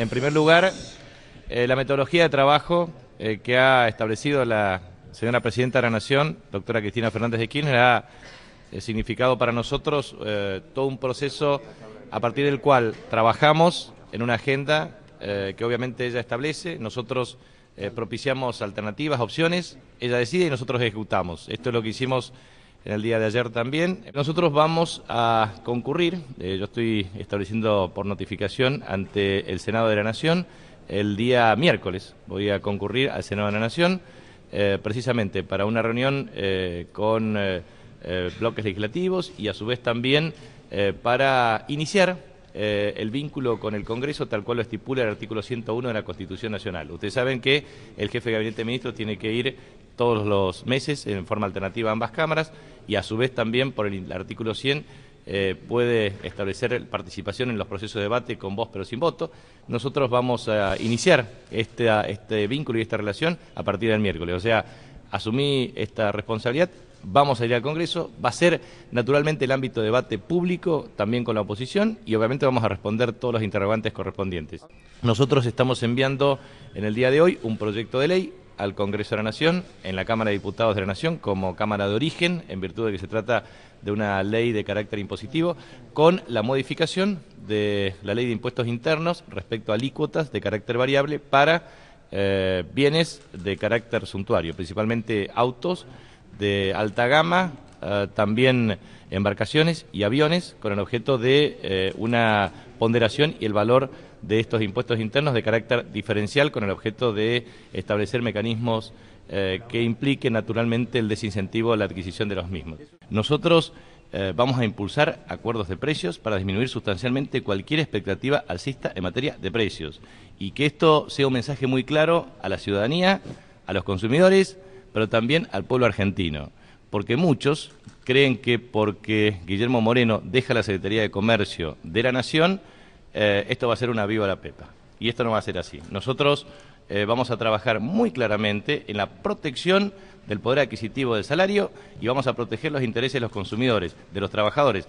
En primer lugar, eh, la metodología de trabajo eh, que ha establecido la señora Presidenta de la Nación, doctora Cristina Fernández de Kirchner, ha eh, significado para nosotros todo un proceso a partir del cual trabajamos en una agenda que obviamente ella establece, nosotros propiciamos alternativas, opciones, ella decide y nosotros ejecutamos. Esto es lo que hicimos en el día de ayer también. Nosotros vamos a concurrir, eh, yo estoy estableciendo por notificación ante el Senado de la Nación, el día miércoles voy a concurrir al Senado de la Nación eh, precisamente para una reunión eh, con bloques legislativos y a su vez también para iniciar eh, el vínculo con el Congreso tal cual lo estipula el artículo 101 de la Constitución Nacional. Ustedes saben que el jefe de gabinete de ministros tiene que ir todos los meses en forma alternativa a ambas cámaras y a su vez también por el artículo 100 eh, puede establecer participación en los procesos de debate con voz pero sin voto. Nosotros vamos a iniciar este, este vínculo y esta relación a partir del miércoles. O sea, asumí esta responsabilidad vamos a ir al Congreso, va a ser naturalmente el ámbito de debate público, también con la oposición, y obviamente vamos a responder todos los interrogantes correspondientes. Nosotros estamos enviando en el día de hoy un proyecto de ley al Congreso de la Nación, en la Cámara de Diputados de la Nación, como Cámara de Origen, en virtud de que se trata de una ley de carácter impositivo, con la modificación de la ley de impuestos internos respecto a alícuotas de carácter variable para eh, bienes de carácter suntuario, principalmente autos de alta gama, eh, también embarcaciones y aviones, con el objeto de eh, una ponderación y el valor de estos impuestos internos de carácter diferencial, con el objeto de establecer mecanismos eh, que impliquen naturalmente el desincentivo a la adquisición de los mismos. Nosotros vamos a impulsar acuerdos de precios para disminuir sustancialmente cualquier expectativa alcista en materia de precios y que esto sea un mensaje muy claro a la ciudadanía, a los consumidores, pero también al pueblo argentino, porque muchos creen que porque Guillermo Moreno deja la Secretaría de Comercio de la Nación, eh, esto va a ser una viva la pepa. Y esto no va a ser así. Nosotros eh, vamos a trabajar muy claramente en la protección del poder adquisitivo del salario y vamos a proteger los intereses de los consumidores, de los trabajadores.